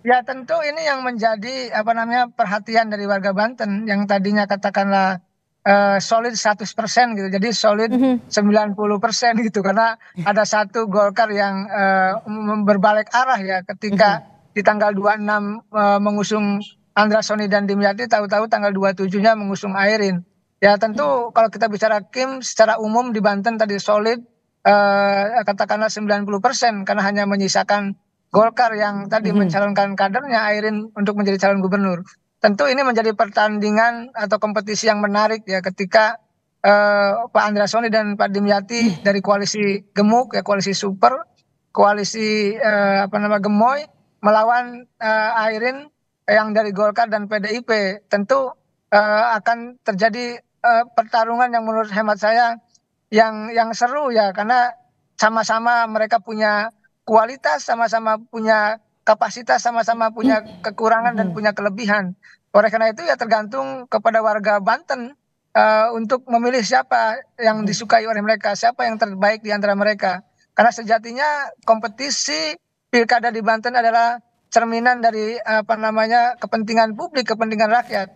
Ya tentu ini yang menjadi apa namanya perhatian dari warga Banten yang tadinya katakanlah uh, solid 100% gitu. Jadi solid mm-hmm. 90% gitu karena ada satu Golkar yang uh, eh, berbalik arah ya ketika mm-hmm. di tanggal 26 uh, eh, mengusung Andra Sony dan Dimyati tahu-tahu tanggal 27-nya mengusung Airin. Ya tentu mm-hmm. kalau kita bicara Kim secara umum di Banten tadi solid uh, katakanlah 90% karena hanya menyisakan Golkar yang tadi hmm. mencalonkan kadernya Airin untuk menjadi calon gubernur. Tentu ini menjadi pertandingan atau kompetisi yang menarik ya ketika uh, Pak Andrasoni dan Pak Dimyati hmm. dari koalisi gemuk ya koalisi super koalisi uh, apa nama gemoy melawan uh, Airin yang dari Golkar dan PDIP tentu uh, akan terjadi uh, pertarungan yang menurut hemat saya yang yang seru ya karena sama-sama mereka punya kualitas sama-sama punya kapasitas sama-sama punya kekurangan dan punya kelebihan. Oleh karena itu ya tergantung kepada warga Banten uh, untuk memilih siapa yang disukai oleh mereka, siapa yang terbaik di antara mereka. Karena sejatinya kompetisi pilkada di Banten adalah cerminan dari apa namanya kepentingan publik, kepentingan rakyat.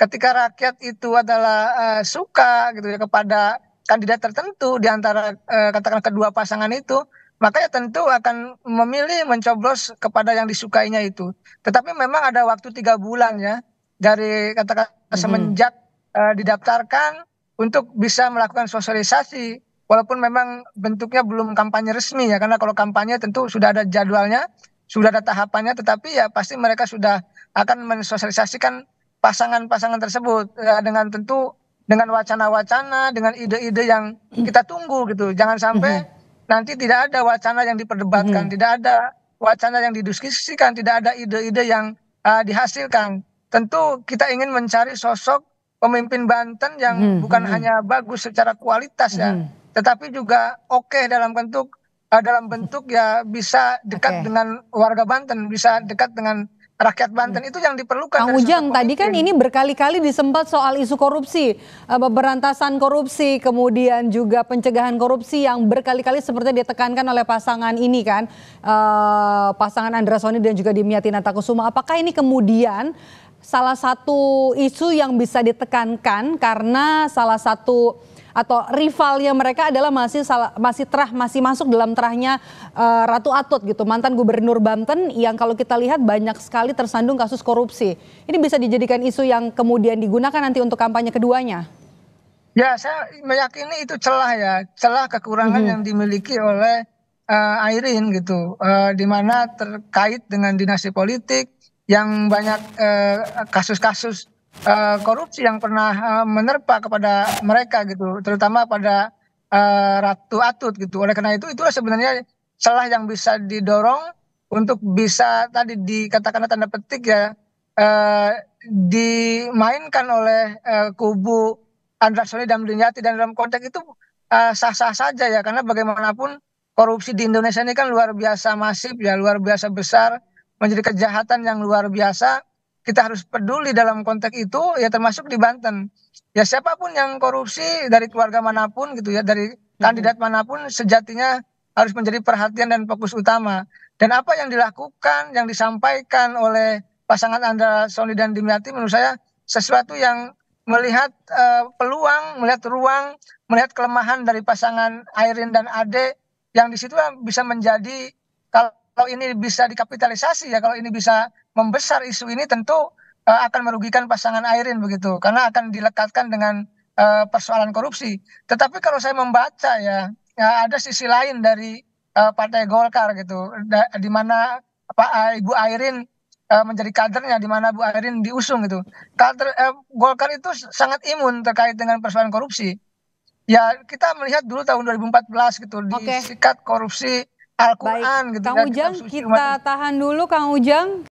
Ketika rakyat itu adalah uh, suka gitu ya kepada kandidat tertentu di antara uh, eh, katakan kedua pasangan itu, makanya tentu akan memilih mencoblos kepada yang disukainya itu tetapi memang ada waktu tiga bulan ya dari katakan semenjak eh, didaftarkan untuk bisa melakukan sosialisasi walaupun memang bentuknya belum kampanye resmi ya karena kalau kampanye tentu sudah ada jadwalnya sudah ada tahapannya tetapi ya pasti mereka sudah akan mensosialisasikan pasangan-pasangan tersebut ya, dengan tentu dengan wacana-wacana dengan ide-ide yang mm. kita tunggu gitu jangan sampai -hmm nanti tidak ada wacana yang diperdebatkan, hmm. tidak ada wacana yang didiskusikan, tidak ada ide-ide yang uh, dihasilkan. Tentu kita ingin mencari sosok pemimpin Banten yang hmm. bukan hmm. hanya bagus secara kualitas ya, hmm. tetapi juga oke okay dalam bentuk uh, dalam bentuk ya bisa dekat okay. dengan warga Banten, bisa dekat dengan rakyat Banten hmm. itu yang diperlukan. Kang Ujang, tadi kan ini berkali-kali disempat soal isu korupsi, eh, berantasan korupsi, kemudian juga pencegahan korupsi yang berkali-kali seperti ditekankan oleh pasangan ini kan, eh, pasangan Andra Soni dan juga Dimyati Natakusuma. Apakah ini kemudian salah satu isu yang bisa ditekankan karena salah satu atau rivalnya mereka adalah masih masih terah masih masuk dalam terahnya uh, Ratu Atut gitu mantan gubernur Banten yang kalau kita lihat banyak sekali tersandung kasus korupsi ini bisa dijadikan isu yang kemudian digunakan nanti untuk kampanye keduanya. Ya saya meyakini itu celah ya celah kekurangan -hmm. yang dimiliki oleh uh, Airin gitu uh, di terkait dengan dinasti politik yang banyak kasus-kasus uh, kasus -kasus uh, korupsi yang pernah uh, menerpa kepada mereka gitu, terutama pada uh, Ratu Atut gitu. Oleh karena itu itulah sebenarnya celah yang bisa didorong untuk bisa tadi dikatakan tanda petik ya uh, dimainkan oleh uh, kubu Andra Soni dan Dinyati dan dalam konteks itu sah-sah uh, saja ya karena bagaimanapun korupsi di Indonesia ini kan luar biasa masif ya luar biasa besar menjadi kejahatan yang luar biasa kita harus peduli dalam konteks itu ya termasuk di Banten. Ya siapapun yang korupsi dari keluarga manapun gitu ya dari hmm. kandidat manapun sejatinya harus menjadi perhatian dan fokus utama. Dan apa yang dilakukan, yang disampaikan oleh pasangan Andra Sony dan Dimyati menurut saya sesuatu yang melihat uh, peluang, melihat ruang, melihat kelemahan dari pasangan Airin dan Ade yang di situ bisa menjadi kalau kalau ini bisa dikapitalisasi ya kalau ini bisa membesar isu ini tentu eh, akan merugikan pasangan Airin begitu karena akan dilekatkan dengan eh, persoalan korupsi. Tetapi kalau saya membaca ya, ya ada sisi lain dari eh, Partai Golkar gitu di mana Pak Ibu Airin menjadi kadernya di mana Bu Airin diusung gitu. Kader uh, Golkar itu sangat imun terkait dengan persoalan korupsi. Ya kita melihat dulu tahun 2014 gitu okay. sikat korupsi Al-Quran gitu Kang Ujang kita tahan dulu Kang Ujang